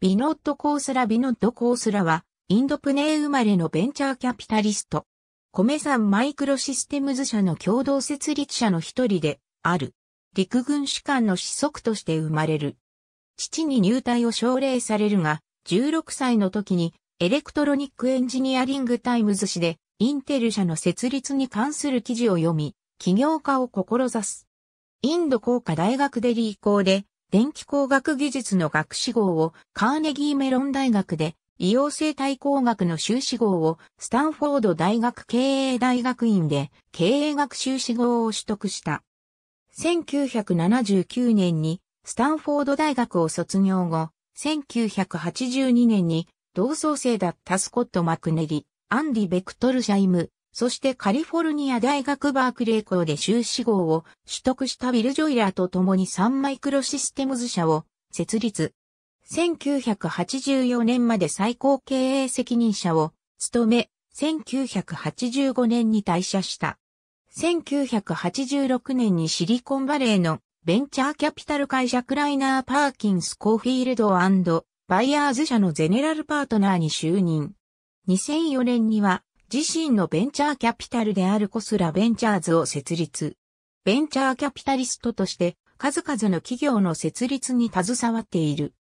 ビノット・コースラ・ビノット・コースラは、インドプネー生まれのベンチャーキャピタリスト。コメサンマイクロシステムズ社の共同設立者の一人で、ある。陸軍士官の子息として生まれる。父に入隊を奨励されるが、16歳の時に、エレクトロニックエンジニアリングタイムズ誌で、インテル社の設立に関する記事を読み、起業家を志す。インド工科大学デリー校で、電気工学技術の学士号をカーネギーメロン大学で、医療生態工学の修士号をスタンフォード大学経営大学院で経営学修士号を取得した。1979年にスタンフォード大学を卒業後、1982年に同窓生だったスコット・マクネリ、アンディ・ベクトル・シャイム、そしてカリフォルニア大学バークレー校で修士号を取得したビル・ジョイラーと共にサンマイクロシステムズ社を設立。1984年まで最高経営責任者を務め、1985年に退社した。1986年にシリコンバレーのベンチャーキャピタル会社クライナー・パーキンス・コーフィールドバイヤーズ社のゼネラルパートナーに就任。2004年には自身のベンチャーキャピタルであるコスラベンチャーズを設立。ベンチャーキャピタリストとして数々の企業の設立に携わっている。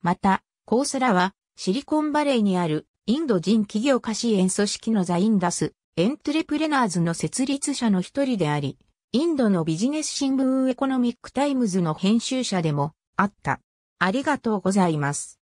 また、コースラはシリコンバレーにあるインド人企業家支援組織のザインダス、エントレプレナーズの設立者の一人であり、インドのビジネス新聞エコノミックタイムズの編集者でもあった。ありがとうございます。